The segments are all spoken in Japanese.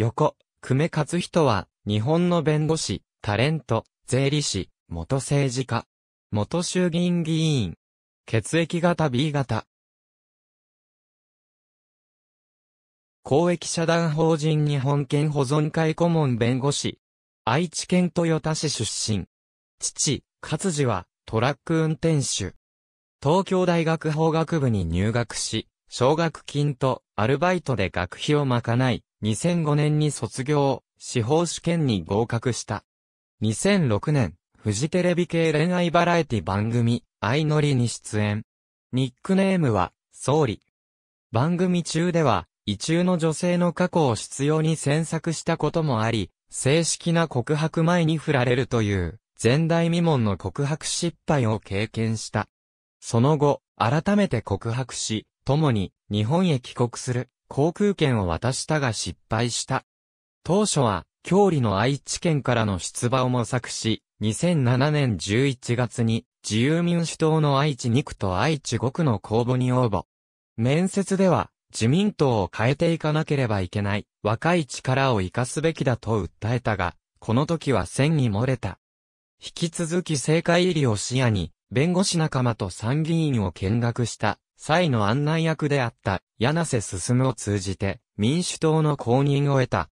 横、久米勝人は、日本の弁護士、タレント、税理士、元政治家、元衆議院議員、血液型 B 型。公益社団法人日本権保存会顧問弁護士。愛知県豊田市出身。父、勝次は、トラック運転手。東京大学法学部に入学し、奨学金とアルバイトで学費を賄い、2005年に卒業、司法試験に合格した。2006年、フジテレビ系恋愛バラエティ番組、愛のりに出演。ニックネームは、総理。番組中では、異中の女性の過去を必要に詮索したこともあり、正式な告白前に振られるという、前代未聞の告白失敗を経験した。その後、改めて告白し、共に日本へ帰国する。航空券を渡したが失敗した。当初は、郷里の愛知県からの出馬を模索し、2007年11月に自由民主党の愛知2区と愛知5区の公募に応募。面接では自民党を変えていかなければいけない若い力を活かすべきだと訴えたが、この時は線に漏れた。引き続き政界入りを視野に、弁護士仲間と参議院を見学した際の案内役であった柳瀬進を通じて民主党の公認を得た。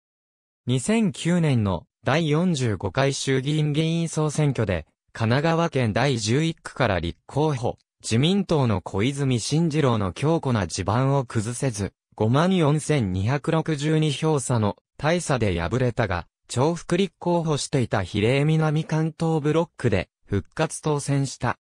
2009年の第45回衆議院議員総選挙で神奈川県第11区から立候補、自民党の小泉進次郎の強固な地盤を崩せず、54,262票差の大差で敗れたが、重複立候補していた比例南関東ブロックで復活当選した。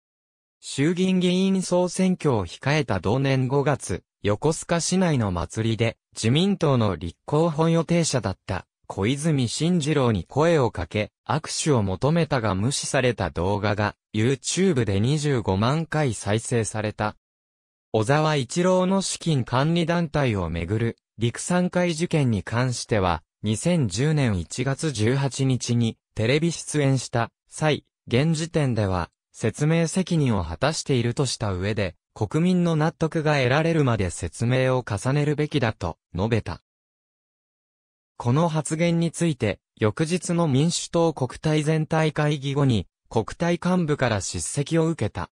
衆議院議員総選挙を控えた同年5月、横須賀市内の祭りで、自民党の立候補予定者だった、小泉進次郎に声をかけ、握手を求めたが無視された動画が、YouTube で25万回再生された。小沢一郎の資金管理団体をめぐる、陸産会事件に関しては、2010年1月18日に、テレビ出演した、際、現時点では、説明責任を果たしているとした上で、国民の納得が得られるまで説明を重ねるべきだと述べた。この発言について、翌日の民主党国体全体会議後に、国体幹部から叱責を受けた。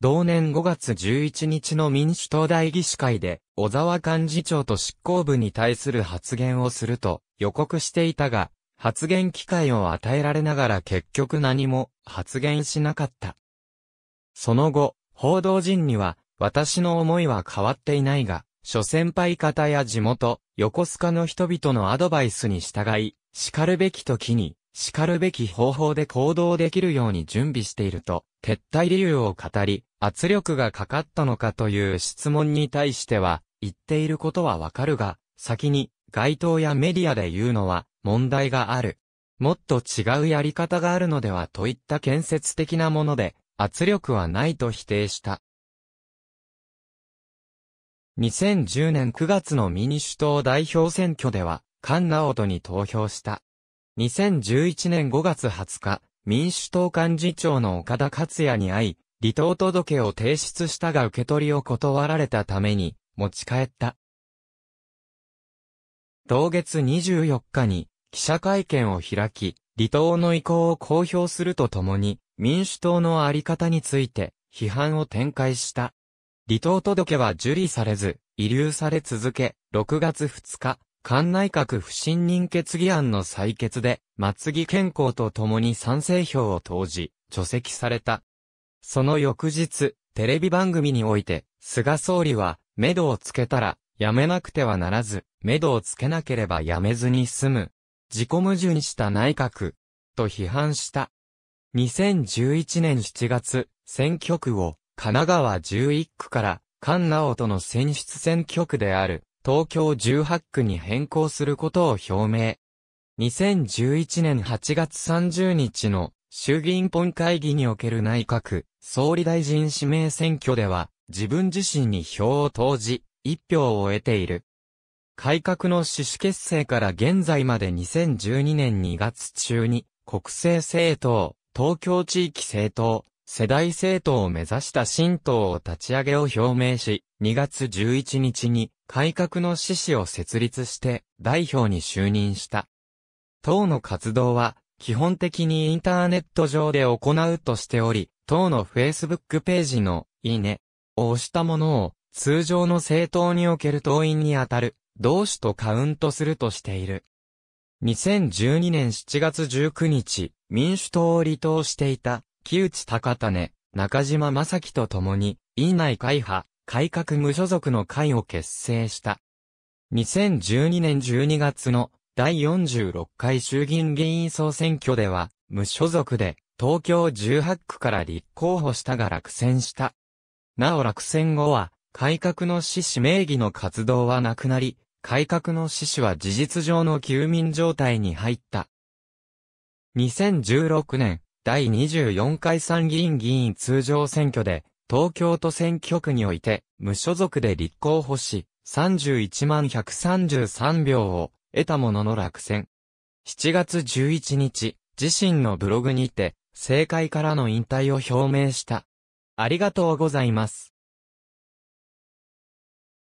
同年5月11日の民主党代議士会で、小沢幹事長と執行部に対する発言をすると予告していたが、発言機会を与えられながら結局何も発言しなかった。その後、報道陣には、私の思いは変わっていないが、諸先輩方や地元、横須賀の人々のアドバイスに従い、叱るべき時に、叱るべき方法で行動できるように準備していると、撤退理由を語り、圧力がかかったのかという質問に対しては、言っていることはわかるが、先に、街頭やメディアで言うのは問題がある。もっと違うやり方があるのではといった建設的なもので圧力はないと否定した。2010年9月の民主党代表選挙では、菅直人に投票した。2011年5月20日、民主党幹事長の岡田克也に会い、離党届を提出したが受け取りを断られたために、持ち帰った。同月24日に記者会見を開き、離党の意向を公表するとともに、民主党のあり方について批判を展開した。離党届は受理されず、遺留され続け、6月2日、官内閣不信任決議案の採決で、松木健康と共に賛成票を投じ、除籍された。その翌日、テレビ番組において、菅総理は、目処をつけたら、やめなくてはならず、目処をつけなければやめずに済む。自己矛盾した内閣、と批判した。2011年7月、選挙区を、神奈川11区から、菅直人の選出選挙区である、東京18区に変更することを表明。2011年8月30日の衆議院本会議における内閣総理大臣指名選挙では自分自身に票を投じ、一票を得ている。改革の趣旨結成から現在まで2012年2月中に、国政政党、東京地域政党、世代政党を目指した新党を立ち上げを表明し、2月11日に改革の趣旨を設立して代表に就任した。党の活動は基本的にインターネット上で行うとしており、党のフェイスブックページのいいねを押したものを通常の政党における党員にあたる、同種とカウントするとしている。2012年7月19日、民主党を離党していた、木内高種、中島正樹と共に、院内会派、改革無所属の会を結成した。2012年12月の第46回衆議院議員総選挙では、無所属で、東京18区から立候補したが落選した。なお落選後は、改革の志士名義の活動はなくなり、改革の志士は事実上の休眠状態に入った。2016年、第24回参議院議員通常選挙で、東京都選挙区において、無所属で立候補し、31万133票を得たものの落選。7月11日、自身のブログにて、政界からの引退を表明した。ありがとうございます。